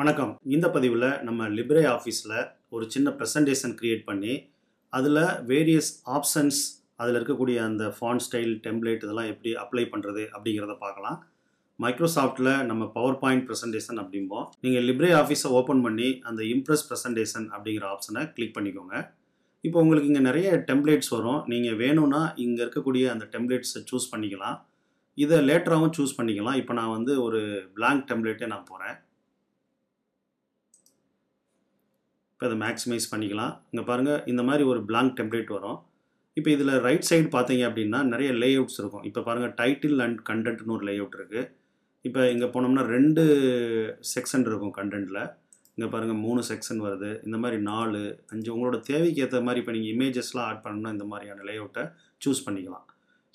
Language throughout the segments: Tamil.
வணக்கம் இந்த பதிவில் நம்ம லிப்ரே ஆஃபீஸில் ஒரு சின்ன ப்ரெசன்டேஷன் க்ரியேட் பண்ணி அதில் வேரியஸ் ஆப்ஷன்ஸ் அதில் இருக்கக்கூடிய அந்த ஃபான் ஸ்டைல் டெம்ப்ளேட் இதெல்லாம் எப்படி அப்ளை பண்ணுறது அப்படிங்கிறத பார்க்கலாம் மைக்ரோசாஃப்ட்டில் நம்ம பவர் பாயிண்ட் ப்ரெசன்டேஷன் அப்படிம்போம் நீங்கள் லிப்ரே ஆஃபீஸை ஓப்பன் பண்ணி அந்த இம்ப்ரெஸ் ப்ரெசன்டேஷன் அப்படிங்கிற ஆப்ஷனை கிளிக் பண்ணிக்கோங்க இப்போ உங்களுக்கு இங்கே நிறைய டெம்ப்ளேட்ஸ் வரும் நீங்கள் வேணும்னா இங்கே இருக்கக்கூடிய அந்த டெம்ப்ளேட்ஸை சூஸ் பண்ணிக்கலாம் இதை லேட்டராகவும் சூஸ் பண்ணிக்கலாம் இப்போ நான் வந்து ஒரு பிளாங்க் டெம்ப்ளேட்டே நான் போகிறேன் இப்போ அதை மேக்ஸிமைஸ் பண்ணிக்கலாம் இங்கே பாருங்கள் இந்த மாதிரி ஒரு பிளாங்க் டெம்ப்ளேட் வரும் இப்போ இதில் ரைட் சைடு பார்த்தீங்க அப்படின்னா நிறைய லே அவுட்ஸ் இருக்கும் இப்போ பாருங்கள் டைட்டில் அண்ட் கண்டென்ட்னு ஒரு லே அவுட் இருக்குது இப்போ இங்கே போனோம்னா ரெண்டு செக்ஷன் இருக்கும் கண்டென்ட்டில் இங்கே பாருங்கள் மூணு செக்ஷன் வருது இந்த மாதிரி நாலு அஞ்சு உங்களோட தேவைக்கு ஏற்ற மாதிரி இப்போ நீங்கள் இமேஜஸ்லாம் ஆட் பண்ணணும்னா இந்த மாதிரியான லே அவுட்டை சூஸ் பண்ணிக்கலாம்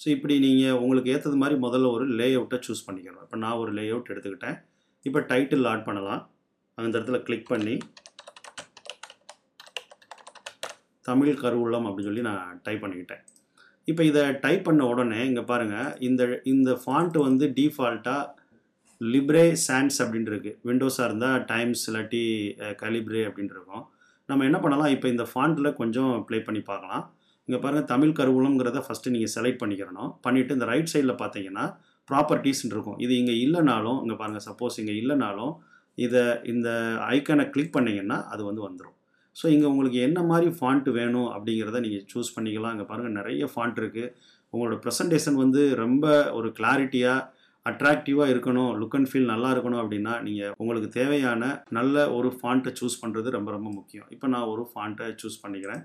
ஸோ இப்படி நீங்கள் உங்களுக்கு ஏற்றது மாதிரி முதல்ல ஒரு லே அவுட்டை சூஸ் பண்ணிக்கணும் இப்போ நான் ஒரு லே அவுட் எடுத்துக்கிட்டேன் இப்போ டைட்டில் ஆட் பண்ணலாம் அந்த இடத்துல கிளிக் பண்ணி தமிழ் கருவூலம் அப்படின்னு சொல்லி நான் டைப் பண்ணிக்கிட்டேன் இப்போ இதை டைப் பண்ண உடனே இங்கே பாருங்கள் இந்த இந்த ஃபாண்ட்டு வந்து டீஃபால்ட்டாக லிப்ரே சான்ஸ் அப்படின்ட்டு விண்டோஸாக இருந்தால் டைம்ஸ் இல்லாட்டி கலிப்ரே அப்படின்ட்டு இருக்கும் நம்ம என்ன பண்ணலாம் இப்போ இந்த ஃபாண்ட்டில் கொஞ்சம் ப்ளே பண்ணி பார்க்கலாம் இங்கே பாருங்கள் தமிழ் கருவூலங்கிறத ஃபஸ்ட்டு நீங்கள் செலக்ட் பண்ணிக்கிறணும் பண்ணிவிட்டு இந்த ரைட் சைடில் பார்த்தீங்கன்னா ப்ராப்பர்ட்டிஸ்ன்னு இருக்கும் இது இங்கே இல்லைனாலும் இங்கே பாருங்கள் சப்போஸ் இங்கே இல்லைனாலும் இதை இந்த ஐக்கனை கிளிக் பண்ணிங்கன்னா அது வந்து வந்துடும் ஸோ இங்கே உங்களுக்கு என்ன மாதிரி ஃபாண்ட்டு வேணும் அப்படிங்கிறத நீங்கள் சூஸ் பண்ணிக்கலாம் அங்கே பாருங்கள் நிறைய ஃபாண்ட் இருக்குது உங்களோட ப்ரெசன்டேஷன் வந்து ரொம்ப ஒரு கிளாரிட்டியாக அட்ராக்டிவாக இருக்கணும் லுக் அண்ட் ஃபீல் நல்லா இருக்கணும் அப்படின்னா நீங்கள் உங்களுக்கு தேவையான நல்ல ஒரு ஃபாண்ட்டை சூஸ் பண்ணுறது ரொம்ப ரொம்ப முக்கியம் இப்போ நான் ஒரு ஃபாண்ட்டை சூஸ் பண்ணிக்கிறேன்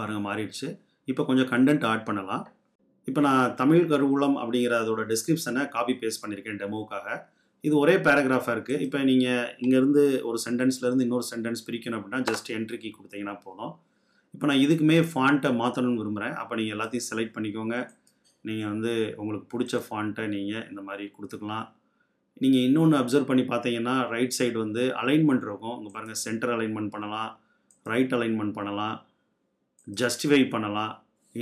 பாருங்கள் மாறிடுச்சு இப்போ கொஞ்சம் கண்டென்ட் ஆட் பண்ணலாம் இப்போ நான் தமிழ் கருவூலம் அப்படிங்கிற அதோட டிஸ்கிரிப்ஷனை காப்பி பேஸ்ட் பண்ணியிருக்கேன் டெமோவுக்காக இது ஒரே பேராகிராஃபாக இருக்குது இப்போ நீங்கள் இங்கேருந்து ஒரு சென்டென்ஸ்லேருந்து இன்னொரு சென்டென்ஸ் பிரிக்கணும் அப்படின்னா ஜஸ்ட் என்ட்ரி கீ கொடுத்தீங்கன்னா போதும் இப்போ நான் இதுக்குமே ஃபாண்ட்டை மாற்றணும்னு விரும்புகிறேன் அப்போ நீங்கள் எல்லாத்தையும் செலக்ட் பண்ணிக்கோங்க நீங்கள் வந்து உங்களுக்கு பிடிச்ச ஃபாண்ட்டை நீங்கள் இந்த மாதிரி கொடுத்துக்கலாம் நீங்கள் இன்னொன்று அப்சர்வ் பண்ணி பார்த்தீங்கன்னா ரைட் சைடு வந்து அலைன்மெண்ட் இருக்கும் உங்கள் பாருங்கள் சென்டர் அலைன்மெண்ட் பண்ணலாம் ரைட் அலைன்மெண்ட் பண்ணலாம் ஜஸ்டிஃபை பண்ணலாம்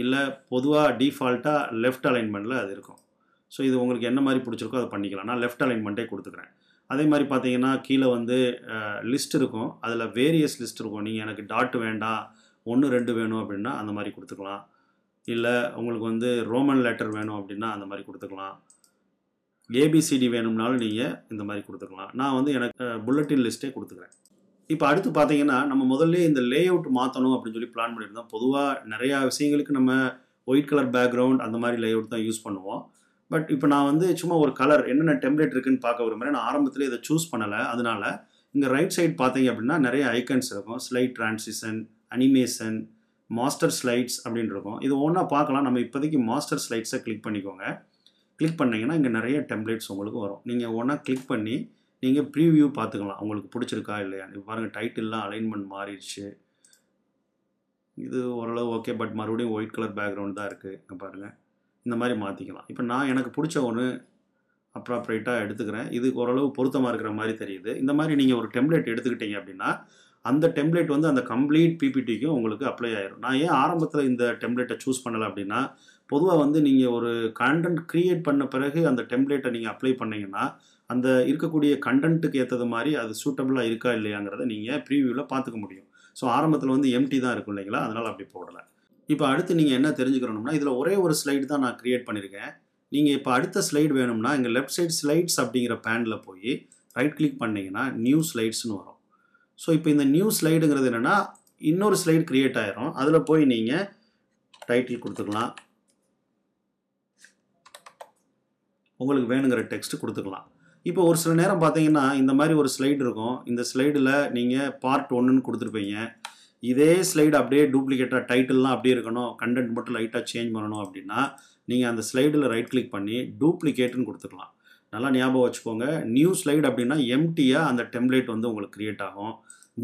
இல்லை பொதுவாக டீஃபால்ட்டாக லெஃப்ட் அலைன்மெண்ட்டில் அது இருக்கும் ஸோ இது உங்களுக்கு என்ன மாதிரி பிடிச்சிருக்கோ அதை பண்ணிக்கலாம் நான் லெஃப்ட் அலைன்மெண்ட்டே கொடுத்துக்கிறேன் அதே மாதிரி பார்த்தீங்கன்னா கீழே வந்து லிஸ்ட் இருக்கும் அதில் வேரியஸ் லிஸ்ட் இருக்கும் நீங்கள் எனக்கு டாட் வேண்டாம் ஒன்று ரெண்டு வேணும் அப்படின்னா அந்த மாதிரி கொடுத்துக்கலாம் இல்லை உங்களுக்கு வந்து ரோமன் லெட்டர் வேணும் அப்படின்னா அந்த மாதிரி கொடுத்துக்கலாம் ஏபிசிடி வேணும்னாலும் நீங்கள் இந்த மாதிரி கொடுத்துக்கலாம் நான் வந்து எனக்கு புல்லட்டின் லிஸ்ட்டே கொடுத்துக்கிறேன் இப்போ அடுத்து பார்த்தீங்கன்னா நம்ம முதல்ல இந்த லே அவுட் மாற்றணும் அப்படின்னு சொல்லி பிளான் பண்ணியிருந்தோம் பொதுவாக நிறையா விஷயங்களுக்கு நம்ம ஒயிட் கலர் பேக்ரவுண்ட் அந்த மாதிரி லே அவுட் தான் யூஸ் பண்ணுவோம் பட் இப்போ நான் வந்து சும்மா ஒரு கலர் என்னென்ன டெம்ப்ளேட் இருக்குன்னு பார்க்க மாதிரி நான் ஆரம்பத்தில் இதை சூஸ் பண்ணலை அதனால் இங்கே ரைட் சைடு பார்த்தீங்க அப்படின்னா நிறைய ஐக்கன்ஸ் இருக்கும் slide transition animation master slides அப்படின்னு இருக்கும் இது ஒன்றா பார்க்கலாம் நம்ம இப்போதைக்கு மாஸ்டர் ஸ்லைட்ஸை கிளிக் பண்ணிக்கோங்க கிளிக் பண்ணிங்கன்னா இங்கே நிறைய டெம்ப்ளேட்ஸ் உங்களுக்கு வரும் நீங்கள் ஒன்றா கிளிக் பண்ணி நீங்கள் ப்ரீவியூ பார்த்துக்கலாம் உங்களுக்கு பிடிச்சிருக்கா இல்லையா இப்போ பாருங்கள் டைட்டில்லாம் அலைன்மெண்ட் மாறிடுச்சு இது ஓரளவு ஓகே பட் மறுபடியும் ஒயிட் கலர் பேக்ரவுண்ட் தான் இருக்குது பாருங்கள் இந்த மாதிரி மாற்றிக்கலாம் இப்போ நான் எனக்கு பிடிச்ச ஒன்று அப்ராப்ரேட்டாக எடுத்துக்கிறேன் இது ஓரளவு பொருத்தமாக இருக்கிற மாதிரி தெரியுது இந்த மாதிரி நீங்கள் ஒரு டெம்ப்ளேட் எடுத்துக்கிட்டீங்க அப்படின்னா அந்த டெம்ப்ளேட் வந்து அந்த கம்ப்ளீட் பிபிடிக்கும் உங்களுக்கு அப்ளை ஆயிரும் நான் ஏன் ஆரம்பத்தில் இந்த டெம்ப்ளேட்டை சூஸ் பண்ணலை அப்படின்னா பொதுவாக வந்து நீங்கள் ஒரு கண்டென்ட் க்ரியேட் பண்ண பிறகு அந்த டெம்ப்ளேட்டை நீங்கள் அப்ளை பண்ணிங்கன்னா அந்த இருக்கக்கூடிய கண்டென்ட்டுக்கு ஏற்றது மாதிரி அது சூட்டபுளாக இருக்கா இல்லையாங்கிறத நீங்கள் ப்ரீவியூவில் பார்த்துக்க முடியும் ஸோ ஆரம்பத்தில் வந்து எம்டி தான் இருக்கும் இல்லைங்களா அதனால் அப்படி போடலை இப்போ அடுத்து நீங்கள் என்ன தெரிஞ்சுக்கணும்னா இதில் ஒரே ஒரு ஸ்லைடு தான் நான் க்ரியேட் பண்ணியிருக்கேன் நீங்கள் இப்போ அடுத்த ஸ்லைடு வேணும்னா இங்கே லெஃப்ட் சைட் ஸ்லைட்ஸ் அப்படிங்கிற பேனில் போய் ரைட் கிளிக் பண்ணிங்கன்னா நியூ ஸ்லைட்ஸ்னு வரும் ஸோ இப்போ இந்த நியூ ஸ்லைடுங்கிறது என்னென்னா இன்னொரு ஸ்லைடு க்ரியேட் ஆகிரும் அதில் போய் நீங்கள் டைட்டில் கொடுத்துக்கலாம் உங்களுக்கு வேணுங்கிற டெக்ஸ்ட் கொடுத்துக்கலாம் இப்போ ஒரு சில நேரம் பார்த்தீங்கன்னா இந்த மாதிரி ஒரு ஸ்லைடு இருக்கும் இந்த ஸ்லைடில் நீங்கள் பார்ட் ஒன்றுன்னு கொடுத்துருப்பீங்க இதே ஸ்லைடு அப்படியே டூப்ளிகேட்டாக டைட்டில்லாம் அப்படியே இருக்கணும் கண்டென்ட் மட்டும் லைட்டாக சேஞ்ச் பண்ணணும் அப்படின்னா நீங்கள் அந்த ஸ்லைடில் ரைட் கிளிக் பண்ணி டூப்ளிகேட்டுன்னு கொடுத்துக்கலாம் நல்லா ஞாபகம் வச்சுக்கோங்க நியூ ஸ்லைடு அப்படின்னா எம்டியாக அந்த டெம்ப்ளேட் வந்து உங்களுக்கு க்ரியேட் ஆகும்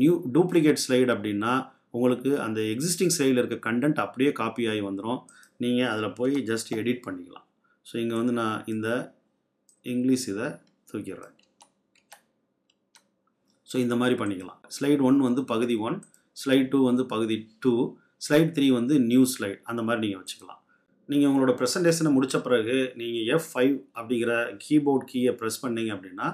நியூ டூப்ளிகேட் ஸ்லைடு அப்படின்னா உங்களுக்கு அந்த எக்ஸிஸ்டிங் ஸ்லைடில் இருக்க கண்டென்ட் அப்படியே காப்பி ஆகி வந்துடும் நீங்கள் அதில் போய் ஜஸ்ட் எடிட் பண்ணிக்கலாம் ஸோ இங்கே வந்து நான் இந்த இங்கிலீஷ் இதை தூக்கிடுறேன் ஸோ இந்த மாதிரி பண்ணிக்கலாம் ஸ்லைட் ஒன் வந்து பகுதி ஒன் ஸ்லைட் டூ வந்து பகுதி டூ ஸ்லைட் த்ரீ வந்து நியூ ஸ்லைட் அந்த மாதிரி நீங்கள் வச்சுக்கலாம் நீங்கள் உங்களோட ப்ரெசன்டேஷனை முடித்த பிறகு நீங்கள் எஃப் ஃபைவ் அப்படிங்கிற கீபோர்ட் கீயை ப்ரெஸ் பண்ணிங்க அப்படின்னா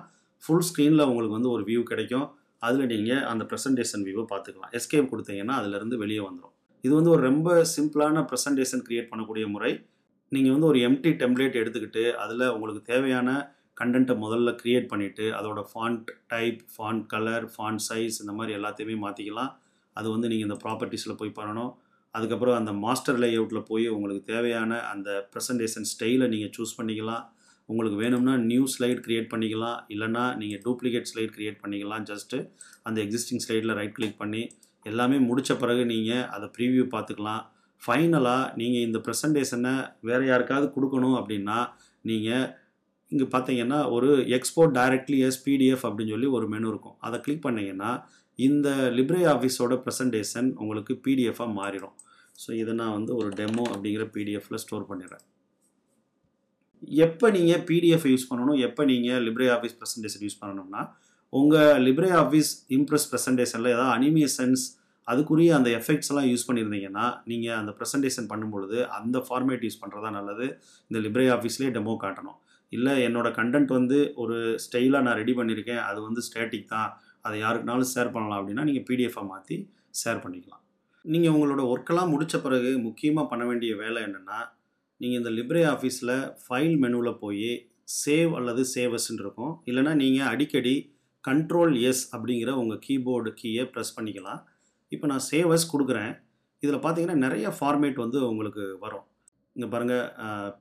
ஃபுல் ஸ்க்ரீனில் உங்களுக்கு வந்து ஒரு வியூ கிடைக்கும் அதில் நீங்கள் அந்த ப்ரெசன்டேஷன் வியூவை பார்த்துக்கலாம் எஸ்கேப் கொடுத்தீங்கன்னா அதிலேருந்து வெளியே வந்துடும் இது வந்து ஒரு ரொம்ப சிம்பிளான ப்ரெசன்டேஷன் க்ரியேட் பண்ணக்கூடிய முறை நீங்கள் வந்து ஒரு எம்டி டெம்ப்ளேட் எடுத்துக்கிட்டு அதில் உங்களுக்கு தேவையான கண்டென்ட்டை முதல்ல க்ரியேட் பண்ணிவிட்டு அதோட font type font colour font size இந்த மாதிரி எல்லாத்தையுமே மாற்றிக்கலாம் அது வந்து நீங்கள் இந்த ப்ராப்பர்ட்டிஸில் போய் பண்ணணும் அதுக்கப்புறம் அந்த மாஸ்டர் லே அவுட்டில் போய் உங்களுக்கு தேவையான அந்த ப்ரெசன்டேஷன் ஸ்டைலை நீங்கள் சூஸ் பண்ணிக்கலாம் உங்களுக்கு வேணும்னா நியூ ஸ்லைட் க்ரியேட் பண்ணிக்கலாம் இல்லைனா நீங்கள் டூப்ளிகேட் ஸ்லைட் க்ரியேட் பண்ணிக்கலாம் ஜஸ்ட்டு அந்த எக்ஸிஸ்டிங் ஸ்லைடில் ரைட் கிளிக் பண்ணி எல்லாமே முடித்த பிறகு நீங்கள் அதை ப்ரீவியூ பார்த்துக்கலாம் ஃபைனலாக நீங்கள் இந்த ப்ரெசன்டேஷனை வேறு யாருக்காவது கொடுக்கணும் அப்படின்னா நீங்கள் இங்கே பார்த்தீங்கன்னா ஒரு எக்ஸ்போர்ட் டைரக்ட்லி எஸ் பிடிஎஃப் அப்படின்னு சொல்லி ஒரு மெனு இருக்கும் அதை கிளிக் பண்ணிங்கன்னா இந்த லிப்ரே ஆஃபீஸோட ப்ரெசன்டேஷன் உங்களுக்கு பிடிஎஃபாக மாறிடும் ஸோ இதை நான் வந்து ஒரு டெமோ அப்படிங்கிற பிடிஎஃப்பில் ஸ்டோர் பண்ணிடுறேன் எப்போ நீங்கள் பிடிஎஃப் யூஸ் பண்ணணும் எப்போ நீங்கள் லிப்ரே ஆஃபீஸ் ப்ரெசன்டேஷன் யூஸ் பண்ணணும்னா உங்கள் லிப்ரே ஆஃபீஸ் இம்ப்ரெஸ் ப்ரெசன்டேஷனில் ஏதாவது அனிமேஷன்ஸ் அதுக்குரிய அந்த எஃபெக்ட்ஸ் எல்லாம் யூஸ் பண்ணியிருந்தீங்கன்னா நீங்கள் அந்த ப்ரெசன்டேஷன் பண்ணும்பொழுது அந்த ஃபார்மேட் யூஸ் பண்ணுறதா நல்லது இந்த லிப்ரே ஆஃபீஸ்லேயே டெமோ காட்டணும் இல்லை என்னோடய கண்டென்ட் வந்து ஒரு ஸ்டைலாக நான் ரெடி பண்ணியிருக்கேன் அது வந்து ஸ்டேட்டிக் தான் அதை யாருக்குனாலும் ஷேர் பண்ணலாம் அப்படின்னா நீங்கள் பிடிஎஃபாக மாற்றி ஷேர் பண்ணிக்கலாம் நீங்கள் உங்களோட ஒர்க்கெல்லாம் முடித்த பிறகு முக்கியமாக பண்ண வேண்டிய வேலை என்னென்னா நீங்கள் இந்த லிப்ரே ஆஃபீஸில் ஃபைல் மெனுவில் போய் சேவ் அல்லது சேவஸ்ன்னு இருக்கும் இல்லைனா நீங்கள் அடிக்கடி கண்ட்ரோல் எஸ் அப்படிங்கிற உங்கள் கீபோர்டு கீயை ப்ரெஸ் பண்ணிக்கலாம் இப்போ நான் சேவஸ் கொடுக்குறேன் இதில் பார்த்தீங்கன்னா நிறைய ஃபார்மேட் வந்து உங்களுக்கு வரும் இங்கே பாருங்கள்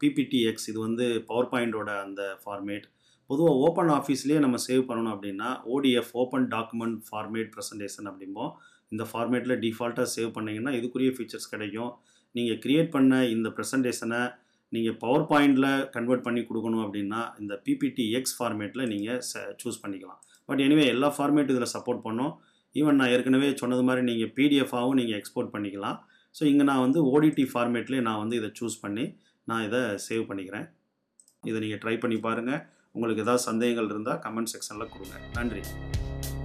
பிபிடிஎக்ஸ் இது வந்து பவர் பாயிண்டோட அந்த ஃபார்மேட் பொதுவாக ஓப்பன் ஆஃபீஸ்லேயே நம்ம சேவ் பண்ணணும் அப்படின்னா ODF open document format presentation அப்படிம்போம் இந்த ஃபார்மேட்டில் டிஃபால்ட்டாக சேவ் பண்ணிங்கன்னா இதுக்குரிய ஃபீச்சர்ஸ் கிடைக்கும் நீங்கள் க்ரியேட் பண்ண இந்த ப்ரெசன்டேஷனை நீங்கள் பவர் பாயிண்டில் கன்வெர்ட் பண்ணி கொடுக்கணும் அப்படின்னா இந்த பிபிடி எக்ஸ் ஃபார்மேட்டில் நீங்கள் சூஸ் பண்ணிக்கலாம் பட் எனிவே எல்லா ஃபார்மேட்டு இதில் சப்போர்ட் பண்ணோம் ஈவன் நான் ஏற்கனவே சொன்னது மாதிரி நீங்கள் பிடிஎஃபாகவும் நீங்கள் எக்ஸ்போர்ட் பண்ணிக்கலாம் ஸோ இங்கே நான் வந்து ஓடிடி ஃபார்மேட்லேயே நான் வந்து இதை சூஸ் பண்ணி நான் இதை சேவ் பண்ணிக்கிறேன் இதை நீங்கள் ட்ரை பண்ணி பாருங்கள் உங்களுக்கு ஏதாவது சந்தேகங்கள் இருந்தால் கமெண்ட் செக்ஷனில் கொடுங்க நன்றி